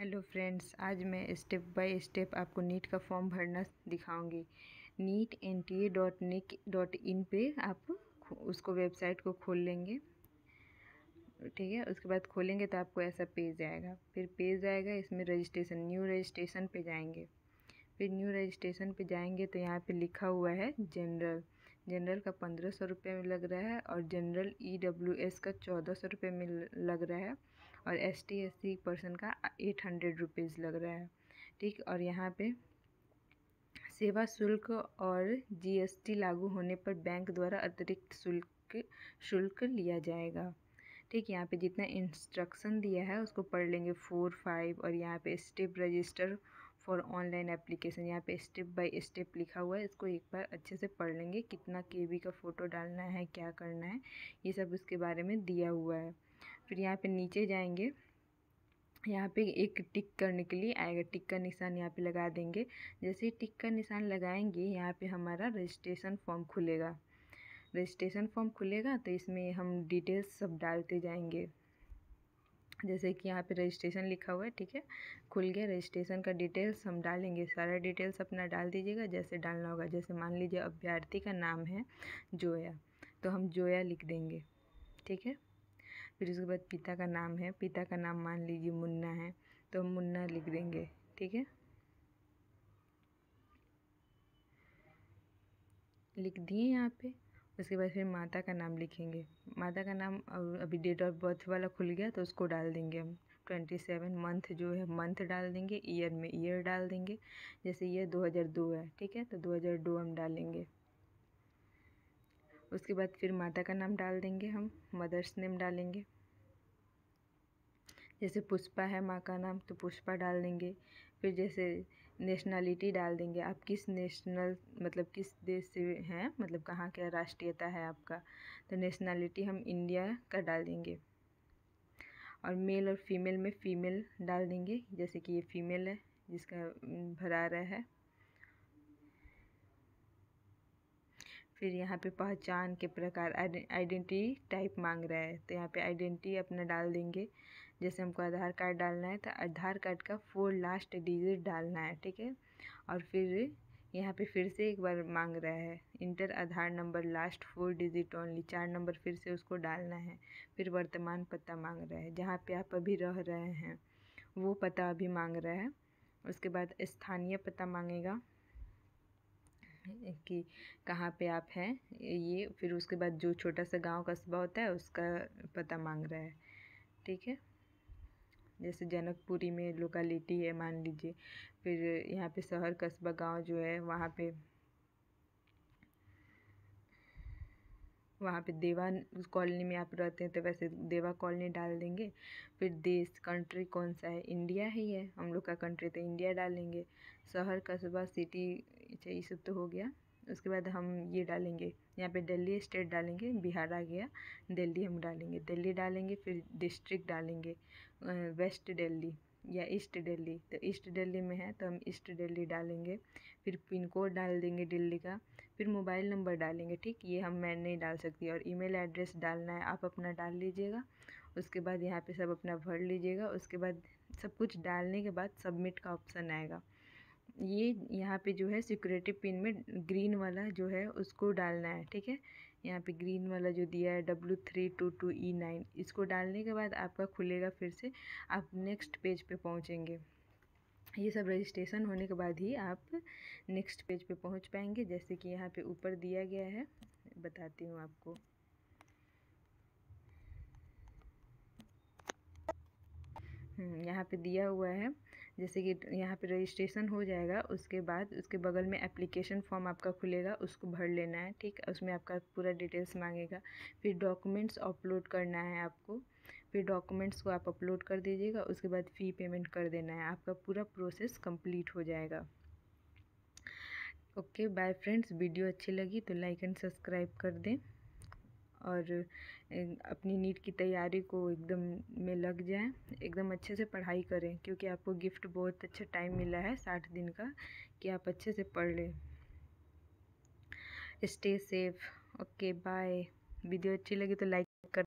hello friends आज मैं step by step आपको नीट का फॉर्म भरना दिखाऊंगी NEET N T A dot nic dot in पर आप उसको वेबसाइट को खोल लेंगे ठीक है उसके बाद खोलेंगे तो आपको ऐसा पेज आएगा फिर पेज आएगा इसमें रजिस्ट्रेशन न्यू रजिस्ट्रेशन पे जाएंगे फिर न्यू रजिस्ट्रेशन पे जाएंगे तो यहाँ पे लिखा हुआ है जनरल जनरल का पंद्रह सौ रुपये में लग रहा है और जनरल ई डब्ल्यू एस का चौदह सौ रुपये में लग रहा है और S T S C person का एट हंड्रेड रुपीज़ लग रहा है ठीक और यहाँ पे सेवा शुल्क और जीएसटी लागू होने पर बैंक द्वारा अतिरिक्त शुल्क शुल्क लिया जाएगा ठीक यहाँ पे जितना इंस्ट्रक्शन दिया है उसको पढ़ लेंगे फोर फाइव और यहाँ पे step register for online application यहाँ पे स्टेप बाय स्टेप लिखा हुआ है इसको एक बार अच्छे से पढ़ लेंगे कितना के का फ़ोटो डालना है क्या करना है ये सब उसके बारे में दिया हुआ है फिर यहाँ पे नीचे जाएंगे यहाँ पे एक टिक करने के लिए आएगा टिक का निशान यहाँ पे लगा देंगे जैसे ही टिक का निशान लगाएंगे यहाँ पे हमारा रजिस्ट्रेशन फॉर्म खुलेगा रजिस्ट्रेशन फॉर्म खुलेगा तो इसमें हम डिटेल्स सब डालते जाएंगे जैसे कि यहाँ पे रजिस्ट्रेशन लिखा हुआ है ठीक है खुल गया रजिस्ट्रेशन का डिटेल्स हम डालेंगे सारा डिटेल्स अपना डाल दीजिएगा जैसे डालना होगा जैसे मान लीजिए अभ्यर्थी का नाम है जोया तो हम जोया लिख देंगे ठीक है फिर उसके बाद पिता का नाम है पिता का नाम मान लीजिए मुन्ना है तो हम मुन्ना लिख देंगे ठीक है लिख दिए यहाँ पे उसके बाद फिर माता का नाम लिखेंगे माता का नाम अभी डेट ऑफ बर्थ वाला खुल गया तो उसको डाल देंगे हम ट्वेंटी सेवन मंथ जो है मंथ डाल देंगे ईयर में ईयर डाल देंगे जैसे ये दो हज़ार दो है ठीक है तो दो हज़ार दो हम डालेंगे उसके बाद फिर माता का नाम डाल देंगे हम मदर्स नेम डालेंगे जैसे पुष्पा है माँ का नाम तो पुष्पा डाल देंगे फिर जैसे नेशनलिटी डाल देंगे आप किस नेशनल मतलब किस देश से हैं मतलब कहाँ क्या राष्ट्रीयता है आपका तो नेशनलिटी हम इंडिया का डाल देंगे और मेल और फीमेल में फ़ीमेल डाल देंगे जैसे कि ये फ़ीमेल है जिसका भरा रहा है फिर यहाँ पे पहचान के प्रकार आइडेंटिटी टाइप मांग रहा है तो यहाँ पे आइडेंटिटी अपना डाल देंगे जैसे हमको आधार कार्ड डालना है तो आधार कार्ड का फोर लास्ट डिजिट डालना है ठीक है और फिर यहाँ पे फिर से एक बार मांग रहा है enter Aadhaar number last four digit only चार नंबर फिर से उसको डालना है फिर वर्तमान पता मांग रहा है जहाँ पे आप अभी रह रहे हैं वो पता अभी मांग रहा है उसके बाद स्थानीय पता मांगेगा कि कहाँ पे आप हैं ये फिर उसके बाद जो छोटा सा गांव कस्बा होता है उसका पता मांग रहा है ठीक है जैसे जनकपुरी में लोकालिटी है मान लीजिए फिर यहाँ पे शहर कस्बा गांव जो है वहाँ पे वहाँ पे देवा कॉलोनी में आप रहते हैं तो वैसे देवा कॉलोनी डाल देंगे फिर देश कंट्री कौन सा है इंडिया ही है हम लोग का कंट्री तो इंडिया डालेंगे शहर कस्बा सिटी अच्छा ये सब तो हो गया उसके बाद हम ये डालेंगे यहाँ पे दिल्ली स्टेट डालेंगे बिहार आ गया दिल्ली हम डालेंगे दिल्ली डालेंगे फिर डिस्ट्रिक्ट डालेंगे वेस्ट दिल्ली या ईस्ट दिल्ली तो ईस्ट दिल्ली में है तो हम ईस्ट दिल्ली डालेंगे फिर पिन कोड डाल देंगे दिल्ली का फिर मोबाइल नंबर डालेंगे ठीक ये हम मैं नहीं डाल सकती और ईमेल एड्रेस डालना है आप अपना डाल लीजिएगा उसके बाद यहाँ पे सब अपना भर लीजिएगा उसके बाद सब कुछ डालने के बाद सबमिट का ऑप्शन आएगा ये यहाँ पे जो है सिक्योरिटी पिन में ग्रीन वाला जो है उसको डालना है ठीक है यहाँ पे ग्रीन वाला जो दिया है W three two two E nine इसको डालने के बाद आपका खुलेगा फिर से आप नेक्स्ट पेज पे पहुँचेंगे ये सब रजिस्ट्रेशन होने के बाद ही आप नेक्स्ट पेज पे पहुँच पाएंगे जैसे कि यहाँ पे ऊपर दिया गया है बताती हूँ आपको हम्म, यहाँ पे दिया हुआ है जैसे कि यहाँ पे रजिस्ट्रेशन हो जाएगा उसके बाद उसके बगल में एप्लीकेशन फॉर्म आपका खुलेगा उसको भर लेना है ठीक उसमें आपका पूरा डिटेल्स मांगेगा फिर डॉक्यूमेंट्स अपलोड करना है आपको फिर डॉक्यूमेंट्स को आप अपलोड कर दीजिएगा उसके बाद फ़ी पेमेंट कर देना है आपका पूरा प्रोसेस कम्प्लीट हो जाएगा ओके बाय फ्रेंड्स वीडियो अच्छी लगी तो लाइक एंड सब्सक्राइब कर दें और अपनी नीट की तैयारी को एकदम में लग जाएं एकदम अच्छे से पढ़ाई करें क्योंकि आपको गिफ्ट बहुत अच्छा टाइम मिला है साठ दिन का कि आप अच्छे से पढ़ लें stay safe okay bye video अच्छी लगी तो लाइक